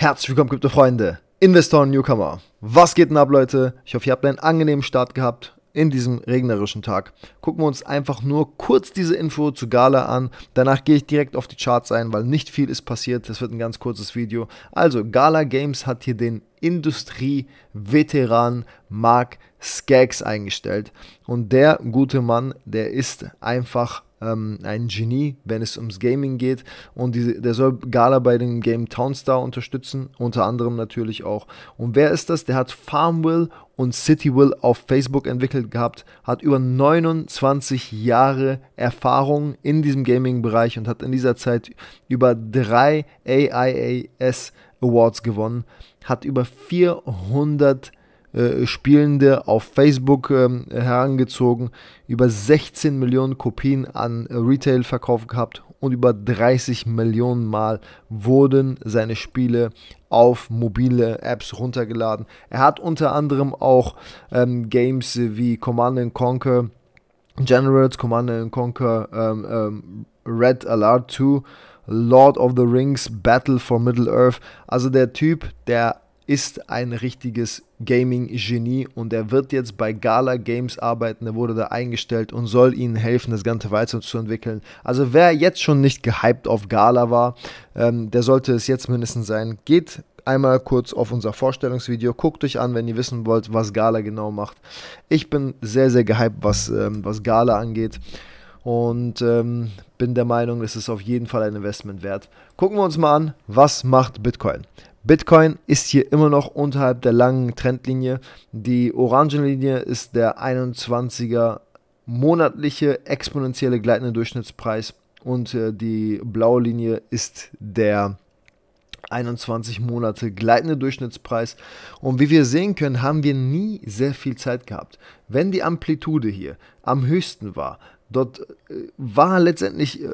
Herzlich willkommen, Krypto-Freunde, Investoren Newcomer. Was geht denn ab, Leute? Ich hoffe, ihr habt einen angenehmen Start gehabt in diesem regnerischen Tag. Gucken wir uns einfach nur kurz diese Info zu Gala an. Danach gehe ich direkt auf die Charts ein, weil nicht viel ist passiert. Das wird ein ganz kurzes Video. Also, Gala Games hat hier den Industrie-Veteran Mark Skaggs eingestellt. Und der gute Mann, der ist einfach ähm, ein Genie, wenn es ums Gaming geht. Und die, der soll Gala bei dem Game Townstar unterstützen, unter anderem natürlich auch. Und wer ist das? Der hat Farmville und Citywill auf Facebook entwickelt gehabt, hat über 29 Jahre Erfahrung in diesem Gaming-Bereich und hat in dieser Zeit über drei AIAS Awards gewonnen, hat über 400 äh, Spielende auf Facebook ähm, herangezogen, über 16 Millionen Kopien an äh, Retail verkauft gehabt und über 30 Millionen Mal wurden seine Spiele auf mobile Apps runtergeladen. Er hat unter anderem auch ähm, Games wie Command Conquer, Generals, Command Conquer, ähm, ähm, Red Alert 2, Lord of the Rings, Battle for Middle Earth. Also der Typ, der ist ein richtiges Gaming-Genie und er wird jetzt bei Gala Games arbeiten. Er wurde da eingestellt und soll ihnen helfen, das Ganze weiterzuentwickeln. Also wer jetzt schon nicht gehypt auf Gala war, ähm, der sollte es jetzt mindestens sein. Geht einmal kurz auf unser Vorstellungsvideo. Guckt euch an, wenn ihr wissen wollt, was Gala genau macht. Ich bin sehr, sehr gehypt, was, ähm, was Gala angeht und ähm, bin der Meinung, es ist auf jeden Fall ein Investment wert. Gucken wir uns mal an, was macht Bitcoin. Bitcoin ist hier immer noch unterhalb der langen Trendlinie. Die orangene Linie ist der 21er monatliche exponentielle gleitende Durchschnittspreis und äh, die blaue Linie ist der 21 Monate gleitende Durchschnittspreis. Und wie wir sehen können, haben wir nie sehr viel Zeit gehabt. Wenn die Amplitude hier am höchsten war, Dort äh, war letztendlich äh,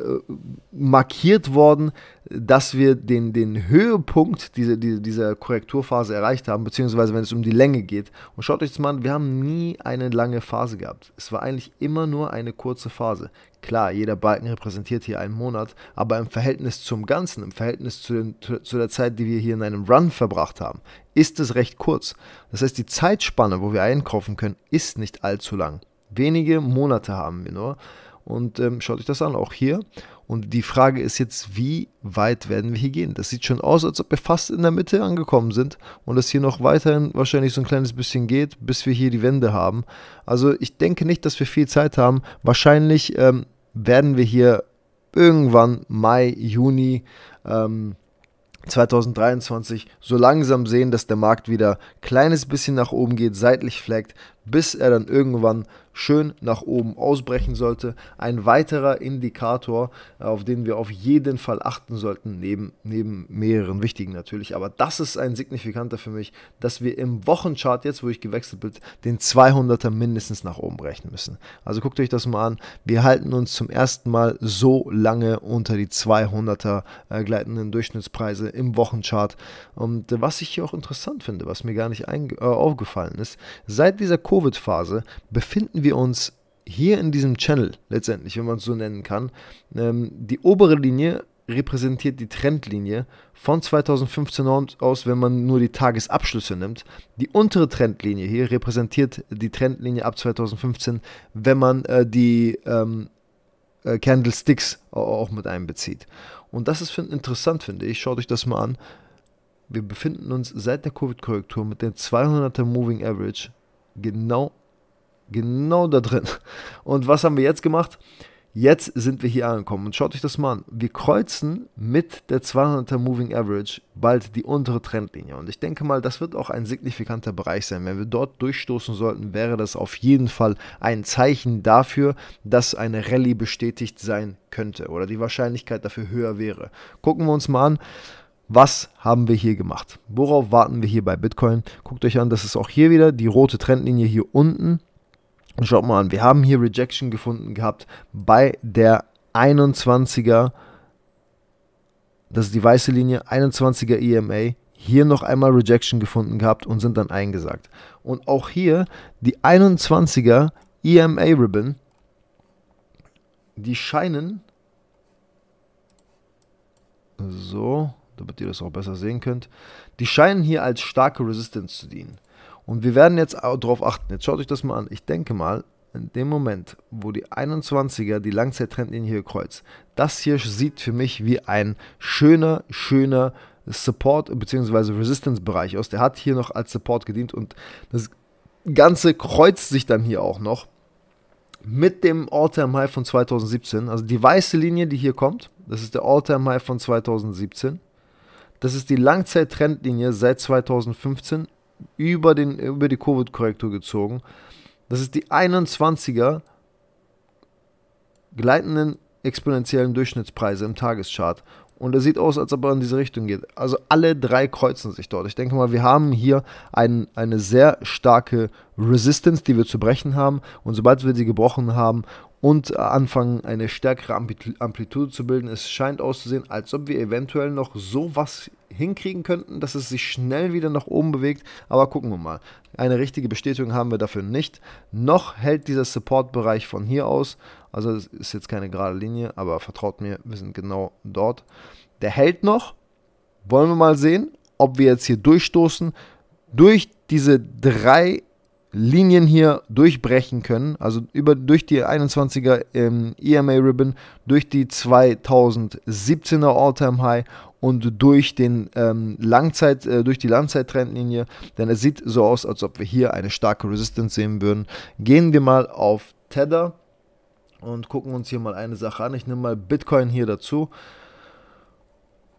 markiert worden, dass wir den, den Höhepunkt dieser, dieser Korrekturphase erreicht haben, beziehungsweise wenn es um die Länge geht. Und schaut euch das mal an, wir haben nie eine lange Phase gehabt. Es war eigentlich immer nur eine kurze Phase. Klar, jeder Balken repräsentiert hier einen Monat, aber im Verhältnis zum Ganzen, im Verhältnis zu, den, zu der Zeit, die wir hier in einem Run verbracht haben, ist es recht kurz. Das heißt, die Zeitspanne, wo wir einkaufen können, ist nicht allzu lang. Wenige Monate haben wir nur. Und ähm, schaut euch das an, auch hier. Und die Frage ist jetzt, wie weit werden wir hier gehen? Das sieht schon aus, als ob wir fast in der Mitte angekommen sind und es hier noch weiterhin wahrscheinlich so ein kleines bisschen geht, bis wir hier die Wände haben. Also ich denke nicht, dass wir viel Zeit haben. Wahrscheinlich ähm, werden wir hier irgendwann Mai, Juni ähm, 2023 so langsam sehen, dass der Markt wieder ein kleines bisschen nach oben geht, seitlich fleckt, bis er dann irgendwann schön nach oben ausbrechen sollte. Ein weiterer Indikator, äh, auf den wir auf jeden Fall achten sollten, neben, neben mehreren wichtigen natürlich. Aber das ist ein signifikanter für mich, dass wir im Wochenchart, jetzt wo ich gewechselt bin, den 200er mindestens nach oben brechen müssen. Also guckt euch das mal an. Wir halten uns zum ersten Mal so lange unter die 200er äh, gleitenden Durchschnittspreise im Wochenchart. Und äh, was ich hier auch interessant finde, was mir gar nicht äh, aufgefallen ist, seit dieser Kurve Covid-Phase befinden wir uns hier in diesem Channel letztendlich, wenn man es so nennen kann. Ähm, die obere Linie repräsentiert die Trendlinie von 2015 aus, wenn man nur die Tagesabschlüsse nimmt. Die untere Trendlinie hier repräsentiert die Trendlinie ab 2015, wenn man äh, die ähm, äh, Candlesticks auch mit einbezieht. Und das ist find, interessant, finde ich. Schaut euch das mal an. Wir befinden uns seit der Covid-Korrektur mit dem 200er Moving Average Genau, genau da drin. Und was haben wir jetzt gemacht? Jetzt sind wir hier angekommen und schaut euch das mal an. Wir kreuzen mit der 200er Moving Average bald die untere Trendlinie und ich denke mal, das wird auch ein signifikanter Bereich sein. Wenn wir dort durchstoßen sollten, wäre das auf jeden Fall ein Zeichen dafür, dass eine Rallye bestätigt sein könnte oder die Wahrscheinlichkeit dafür höher wäre. Gucken wir uns mal an, was haben wir hier gemacht? Worauf warten wir hier bei Bitcoin? Guckt euch an, das ist auch hier wieder die rote Trendlinie hier unten. Und schaut mal an, wir haben hier Rejection gefunden gehabt bei der 21er, das ist die weiße Linie, 21er EMA. Hier noch einmal Rejection gefunden gehabt und sind dann eingesagt. Und auch hier die 21er EMA Ribbon, die scheinen so damit ihr das auch besser sehen könnt. Die scheinen hier als starke Resistance zu dienen. Und wir werden jetzt darauf achten. Jetzt schaut euch das mal an. Ich denke mal, in dem Moment, wo die 21er die Langzeittrendlinie hier kreuzt, das hier sieht für mich wie ein schöner, schöner Support- bzw. Resistance-Bereich aus. Der hat hier noch als Support gedient und das Ganze kreuzt sich dann hier auch noch mit dem All-Time-High von 2017. Also die weiße Linie, die hier kommt, das ist der All-Time-High von 2017. Das ist die Langzeit-Trendlinie seit 2015 über, den, über die Covid-Korrektur gezogen. Das ist die 21er gleitenden exponentiellen Durchschnittspreise im Tageschart. Und er sieht aus, als ob er in diese Richtung geht. Also alle drei kreuzen sich dort. Ich denke mal, wir haben hier ein, eine sehr starke Resistance, die wir zu brechen haben. Und sobald wir sie gebrochen haben und anfangen, eine stärkere Amplitude zu bilden. Es scheint auszusehen, als ob wir eventuell noch sowas hinkriegen könnten, dass es sich schnell wieder nach oben bewegt. Aber gucken wir mal. Eine richtige Bestätigung haben wir dafür nicht. Noch hält dieser Support-Bereich von hier aus. Also es ist jetzt keine gerade Linie, aber vertraut mir, wir sind genau dort. Der hält noch. Wollen wir mal sehen, ob wir jetzt hier durchstoßen. Durch diese drei Linien hier durchbrechen können, also über, durch die 21er ähm, EMA Ribbon, durch die 2017er All-Time High und durch, den, ähm, Langzeit, äh, durch die Langzeit-Trendlinie, denn es sieht so aus, als ob wir hier eine starke Resistance sehen würden. Gehen wir mal auf Tether und gucken uns hier mal eine Sache an. Ich nehme mal Bitcoin hier dazu.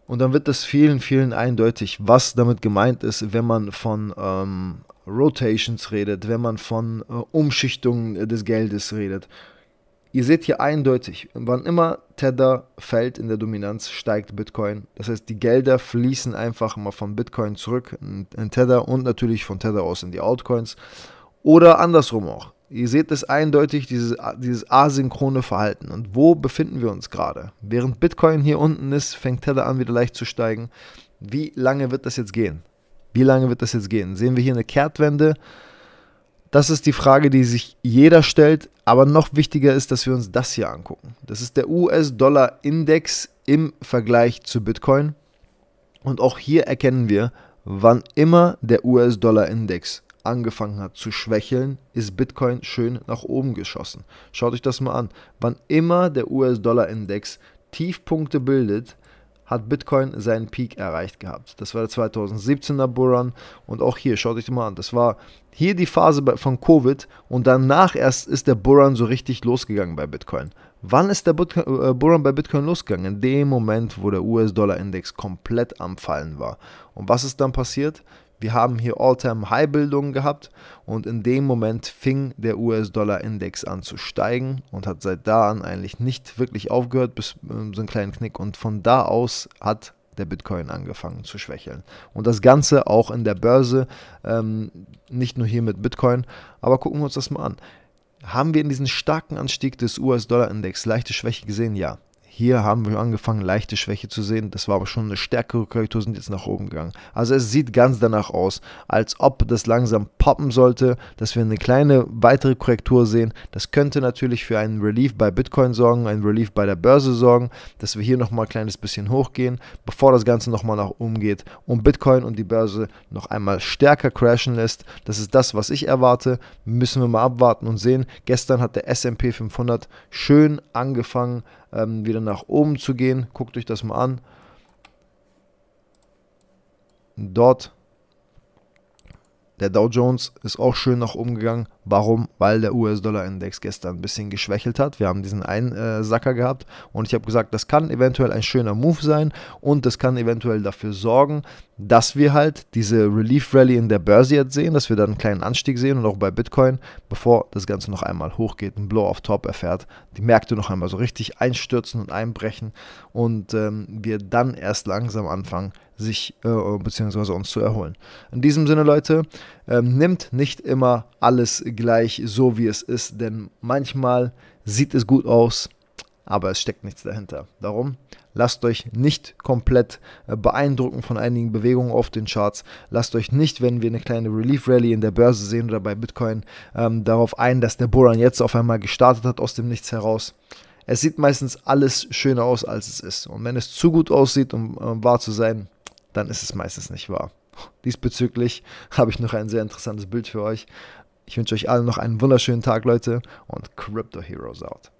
Und dann wird das vielen, vielen eindeutig, was damit gemeint ist, wenn man von ähm, Rotations redet, wenn man von äh, Umschichtungen des Geldes redet. Ihr seht hier eindeutig, wann immer Tether fällt in der Dominanz, steigt Bitcoin. Das heißt, die Gelder fließen einfach mal von Bitcoin zurück in, Tether und natürlich von Tether aus in die Altcoins. Oder andersrum auch. Ihr seht es eindeutig, dieses, dieses asynchrone Verhalten. Und wo befinden wir uns gerade? Während Bitcoin hier unten ist, fängt Tether an, wieder leicht zu steigen. Wie lange wird das jetzt gehen? Wie lange wird das jetzt gehen? Sehen wir hier eine Kehrtwende? Das ist die Frage, die sich jeder stellt. Aber noch wichtiger ist, dass wir uns das hier angucken. Das ist der US-Dollar-Index im Vergleich zu Bitcoin. Und auch hier erkennen wir, wann immer der US-Dollar-Index angefangen hat zu schwächeln, ist Bitcoin schön nach oben geschossen. Schaut euch das mal an. Wann immer der US-Dollar-Index Tiefpunkte bildet, hat Bitcoin seinen Peak erreicht gehabt. Das war der 2017er Bullrun und auch hier, schaut euch das mal an, das war hier die Phase von Covid und danach erst ist der Bullrun so richtig losgegangen bei Bitcoin. Wann ist der äh, Bullrun bei Bitcoin losgegangen? In dem Moment, wo der US-Dollar-Index komplett am Fallen war. Und was ist dann passiert? Wir haben hier All-Time-High-Bildungen gehabt und in dem Moment fing der US-Dollar-Index an zu steigen und hat seit da an eigentlich nicht wirklich aufgehört, bis äh, so einen kleinen Knick. Und von da aus hat der Bitcoin angefangen zu schwächeln. Und das Ganze auch in der Börse, ähm, nicht nur hier mit Bitcoin, aber gucken wir uns das mal an. Haben wir in diesem starken Anstieg des US-Dollar-Index leichte Schwäche gesehen? Ja. Hier haben wir angefangen, leichte Schwäche zu sehen. Das war aber schon eine stärkere Korrektur, sind jetzt nach oben gegangen. Also es sieht ganz danach aus, als ob das langsam poppen sollte, dass wir eine kleine weitere Korrektur sehen. Das könnte natürlich für einen Relief bei Bitcoin sorgen, einen Relief bei der Börse sorgen, dass wir hier nochmal ein kleines bisschen hochgehen, bevor das Ganze nochmal nach oben geht und Bitcoin und die Börse noch einmal stärker crashen lässt. Das ist das, was ich erwarte. Müssen wir mal abwarten und sehen. Gestern hat der S&P 500 schön angefangen, ähm, wieder nach oben zu gehen. Guckt euch das mal an. Dort der Dow Jones ist auch schön nach oben gegangen. Warum? Weil der US-Dollar-Index gestern ein bisschen geschwächelt hat. Wir haben diesen einen äh, Sacker gehabt und ich habe gesagt, das kann eventuell ein schöner Move sein und das kann eventuell dafür sorgen, dass wir halt diese Relief Rally in der Börse jetzt sehen, dass wir dann einen kleinen Anstieg sehen und auch bei Bitcoin, bevor das Ganze noch einmal hochgeht, ein Blow auf Top erfährt, die Märkte noch einmal so richtig einstürzen und einbrechen und ähm, wir dann erst langsam anfangen, sich äh, beziehungsweise uns zu erholen. In diesem Sinne, Leute, äh, nimmt nicht immer alles gleich so, wie es ist, denn manchmal sieht es gut aus, aber es steckt nichts dahinter. Darum lasst euch nicht komplett äh, beeindrucken von einigen Bewegungen auf den Charts. Lasst euch nicht, wenn wir eine kleine Relief Rally in der Börse sehen oder bei Bitcoin, ähm, darauf ein, dass der Boran jetzt auf einmal gestartet hat aus dem Nichts heraus. Es sieht meistens alles schöner aus, als es ist. Und wenn es zu gut aussieht, um äh, wahr zu sein, dann ist es meistens nicht wahr. Diesbezüglich habe ich noch ein sehr interessantes Bild für euch. Ich wünsche euch allen noch einen wunderschönen Tag, Leute, und Crypto Heroes out.